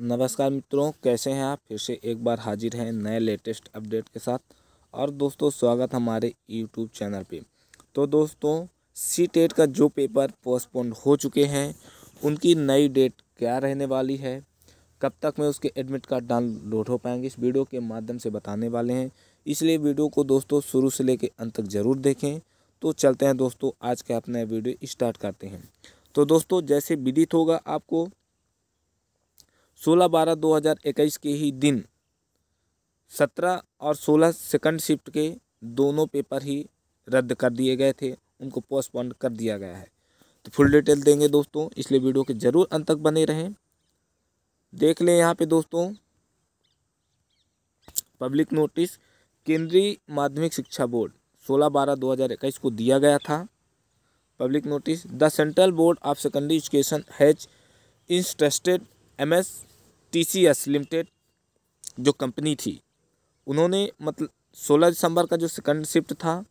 नमस्कार मित्रों कैसे हैं आप फिर से एक बार हाजिर हैं नए लेटेस्ट अपडेट के साथ और दोस्तों स्वागत हमारे यूट्यूब चैनल पे तो दोस्तों सी टेट e का जो पेपर पोस्टपोन हो चुके हैं उनकी नई डेट क्या रहने वाली है कब तक मैं उसके एडमिट कार्ड डाउनलोड हो पाएंगे इस वीडियो के माध्यम से बताने वाले हैं इसलिए वीडियो को दोस्तों शुरू से लेकर अंत तक ज़रूर देखें तो चलते हैं दोस्तों आज का अपना वीडियो स्टार्ट करते हैं तो दोस्तों जैसे विदित होगा आपको सोलह बारह दो हज़ार इक्कीस के ही दिन सत्रह और सोलह सेकंड शिफ्ट के दोनों पेपर ही रद्द कर दिए गए थे उनको पोस्टपोन्ड कर दिया गया है तो फुल डिटेल देंगे दोस्तों इसलिए वीडियो के ज़रूर अंत तक बने रहें देख लें यहाँ पे दोस्तों पब्लिक नोटिस केंद्रीय माध्यमिक शिक्षा बोर्ड सोलह बारह दो हज़ार इक्कीस को दिया गया था public notice the central board of secondary education has instructed M S TCS limited जो कंपनी थी उन्होंने मतलब सोलह दिसंबर का जो सेकंड शिफ्ट था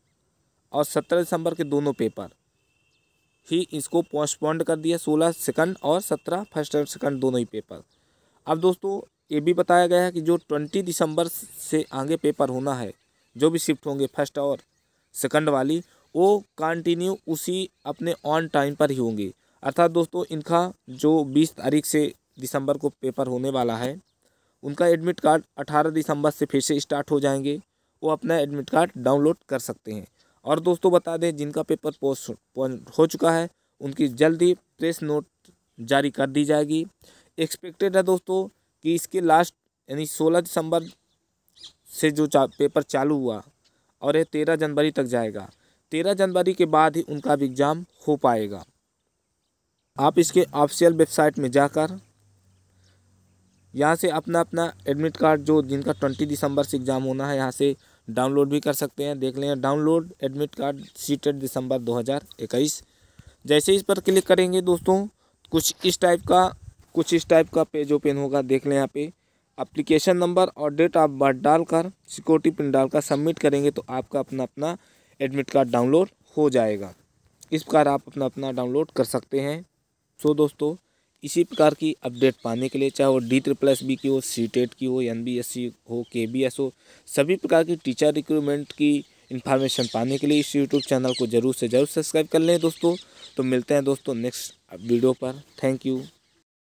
और सत्रह दिसंबर के दोनों पेपर ही इसको पोस्टपोन्ड कर दिया सोलह सेकंड और सत्रह फर्स्ट एंड सेकंड दोनों ही पेपर अब दोस्तों ये भी बताया गया है कि जो ट्वेंटी दिसंबर से आगे पेपर होना है जो भी शिफ्ट होंगे फर्स्ट और सेकंड वाली वो कंटिन्यू उसी अपने ऑन टाइम पर ही होंगे अर्थात दोस्तों इनका जो बीस तारीख से दिसंबर को पेपर होने वाला है उनका एडमिट कार्ड अठारह दिसंबर से फिर से स्टार्ट हो जाएंगे वो अपना एडमिट कार्ड डाउनलोड कर सकते हैं और दोस्तों बता दें जिनका पेपर पोस्ट हो चुका है उनकी जल्दी प्रेस नोट जारी कर दी जाएगी एक्सपेक्टेड है दोस्तों कि इसके लास्ट यानी सोलह दिसंबर से जो चा, पेपर चालू हुआ और ये तेरह जनवरी तक जाएगा तेरह जनवरी के बाद ही उनका एग्ज़ाम हो पाएगा आप इसके ऑफिशियल वेबसाइट में जाकर यहाँ से अपना अपना एडमिट कार्ड जो जिनका ट्वेंटी दिसंबर से एग्ज़ाम होना है यहाँ से डाउनलोड भी कर सकते हैं देख लें डाउनलोड एडमिट कार्ड सीटेड दिसंबर 2021 जैसे इस पर क्लिक करेंगे दोस्तों कुछ इस टाइप का कुछ इस टाइप का पेज ओपन होगा देख लें यहाँ पे अप्लीकेशन नंबर और डेट ऑफ बर्थ डालकर सिक्योरिटी पिन डालकर सबमिट करेंगे तो आपका अपना अपना एडमिट कार्ड डाउनलोड हो जाएगा इस प्रकार आप अपना अपना डाउनलोड कर सकते हैं सो दोस्तों इसी प्रकार की अपडेट पाने के लिए चाहे वो डी ट्रिपल एस बी की हो सी टेट की हो एन बी एस सी हो के बी एस हो सभी प्रकार की टीचर रिक्रूटमेंट की इन्फॉर्मेशन पाने के लिए इस यूट्यूब चैनल को ज़रूर से ज़रूर सब्सक्राइब कर लें दोस्तों तो मिलते हैं दोस्तों नेक्स्ट वीडियो पर थैंक यू